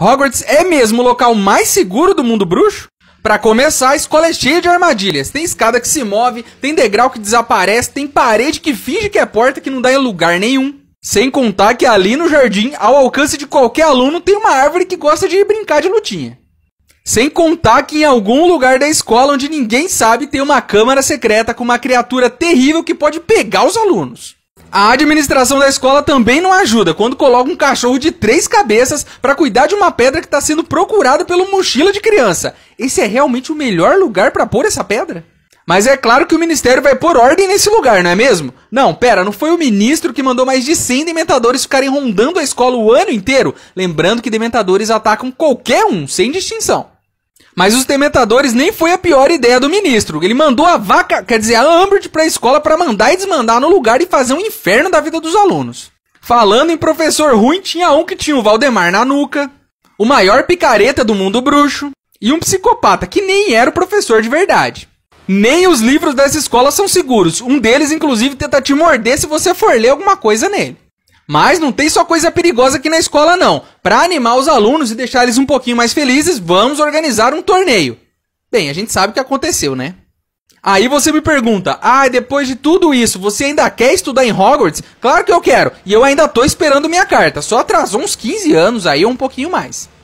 Hogwarts é mesmo o local mais seguro do mundo bruxo? Para começar, a escola é cheia de armadilhas. Tem escada que se move, tem degrau que desaparece, tem parede que finge que é porta que não dá em lugar nenhum. Sem contar que ali no jardim, ao alcance de qualquer aluno, tem uma árvore que gosta de brincar de lutinha. Sem contar que em algum lugar da escola onde ninguém sabe tem uma câmara secreta com uma criatura terrível que pode pegar os alunos. A administração da escola também não ajuda quando coloca um cachorro de três cabeças para cuidar de uma pedra que está sendo procurada pelo mochila de criança. Esse é realmente o melhor lugar para pôr essa pedra? Mas é claro que o ministério vai pôr ordem nesse lugar, não é mesmo? Não, pera, não foi o ministro que mandou mais de 100 dementadores ficarem rondando a escola o ano inteiro? Lembrando que dementadores atacam qualquer um, sem distinção. Mas os dementadores nem foi a pior ideia do ministro. Ele mandou a vaca, quer dizer, a Umbridge para a escola para mandar e desmandar no lugar e fazer um inferno da vida dos alunos. Falando em professor ruim, tinha um que tinha o Valdemar na nuca, o maior picareta do mundo bruxo e um psicopata que nem era o professor de verdade. Nem os livros dessa escola são seguros. Um deles, inclusive, tenta te morder se você for ler alguma coisa nele. Mas não tem só coisa perigosa aqui na escola, não. Para animar os alunos e deixar eles um pouquinho mais felizes, vamos organizar um torneio. Bem, a gente sabe o que aconteceu, né? Aí você me pergunta: ah, depois de tudo isso, você ainda quer estudar em Hogwarts? Claro que eu quero, e eu ainda tô esperando minha carta, só atrasou uns 15 anos aí ou um pouquinho mais.